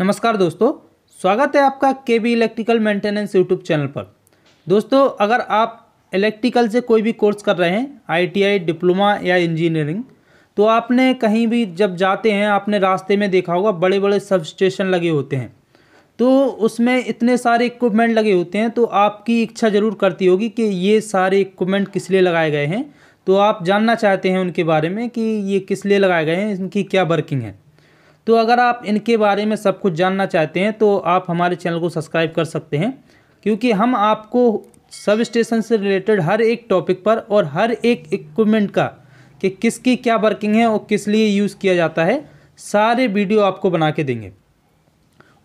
नमस्कार दोस्तों स्वागत है आपका K B electrical maintenance YouTube channel पर दोस्तों अगर आप इलेक्ट्रिकल से कोई भी कोर्स कर रहे हैं आईटीआई डिप्लोमा या इंजीनियरिंग तो आपने कहीं भी जब जाते हैं आपने रास्ते में देखा होगा बड़े बड़े सब स्टेशन लगे होते हैं तो उसमें इतने सारे इक्विपमेंट लगे होते हैं तो आपकी इच्छा ज़रूर करती होगी कि ये सारे इक्विपमेंट किस लिए लगाए गए हैं तो आप जानना चाहते हैं उनके बारे में कि ये किस लिए लगाए गए हैं इनकी क्या वर्किंग है तो अगर आप इनके बारे में सब कुछ जानना चाहते हैं तो आप हमारे चैनल को सब्सक्राइब कर सकते हैं क्योंकि हम आपको सब स्टेशन से रिलेटेड हर एक टॉपिक पर और हर एक इक्विपमेंट का कि किसकी क्या वर्किंग है और किस लिए यूज़ किया जाता है सारे वीडियो आपको बना के देंगे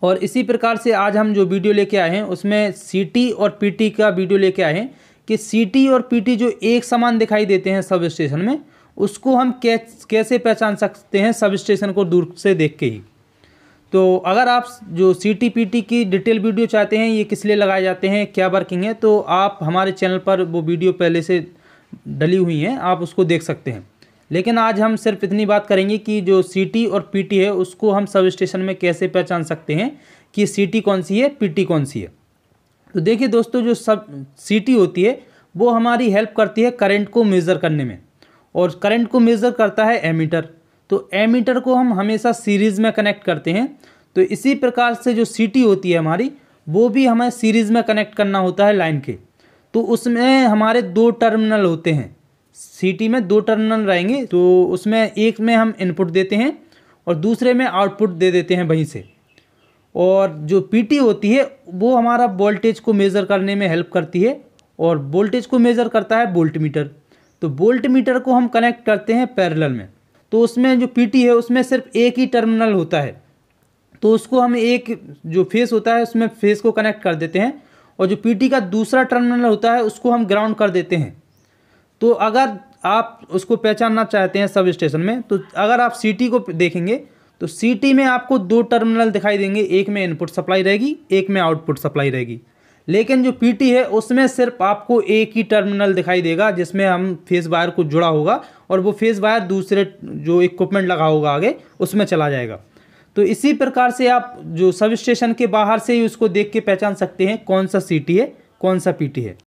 और इसी प्रकार से आज हम जो वीडियो लेके आए हैं उसमें सीटी और पीटी का वीडियो लेके आए हैं कि सीटी और पीटी जो एक समान दिखाई देते हैं सब स्टेशन में उसको हम कैसे पहचान सकते हैं सब स्टेशन को दूर से देख के ही तो अगर आप जो सी टी पी टी की डिटेल वीडियो चाहते हैं ये किस लिए लगाए जाते हैं क्या वर्किंग है तो आप हमारे चैनल पर वो वीडियो पहले से डली हुई हैं आप उसको देख सकते हैं लेकिन आज हम सिर्फ इतनी बात करेंगे कि जो सी टी और पी टी है उसको हम सब स्टेशन में कैसे पहचान सकते हैं कि सी टी कौन सी है पी टी कौन सी है तो देखिए दोस्तों जो सब सी टी होती है वो हमारी हेल्प करती है करेंट को मेज़र करने में और करंट को मेज़र करता है एमीटर तो एमीटर को हम हमेशा सीरीज़ में कनेक्ट करते हैं तो इसी प्रकार से जो सीटी होती है हमारी वो भी हमें सीरीज़ में कनेक्ट करना होता है लाइन के तो उसमें हमारे दो टर्मिनल होते हैं सीटी में दो टर्मिनल रहेंगे तो उसमें एक में हम इनपुट देते हैं और दूसरे में आउटपुट दे देते हैं वहीं से और जो पीटी होती है वो हमारा वोल्टेज को मेज़र करने में हेल्प करती है और वोल्टेज को मेज़र करता है वोल्टमीटर तो बोल्ट मीटर को हम कनेक्ट करते हैं पैरेलल में तो उसमें जो पीटी है उसमें सिर्फ एक ही टर्मिनल होता है तो उसको हम एक जो फेस होता है उसमें फेस को कनेक्ट कर देते हैं और जो पीटी का दूसरा टर्मिनल होता है उसको हम ग्राउंड कर देते हैं तो अगर आप उसको पहचानना चाहते हैं सब स्टेशन में तो अगर आप सीटी को देखेंगे तो सीटी में आपको दो टर्मिनल दिखाई देंगे एक में इनपुट सप्लाई रहेगी एक में आउटपुट सप्लाई रहेगी लेकिन जो पीटी है उसमें सिर्फ आपको एक ही टर्मिनल दिखाई देगा जिसमें हम फेस वायर को जुड़ा होगा और वो फेस वायर दूसरे जो इक्विपमेंट लगा होगा आगे उसमें चला जाएगा तो इसी प्रकार से आप जो सब स्टेशन के बाहर से ही उसको देख के पहचान सकते हैं कौन सा सीटी है कौन सा पीटी है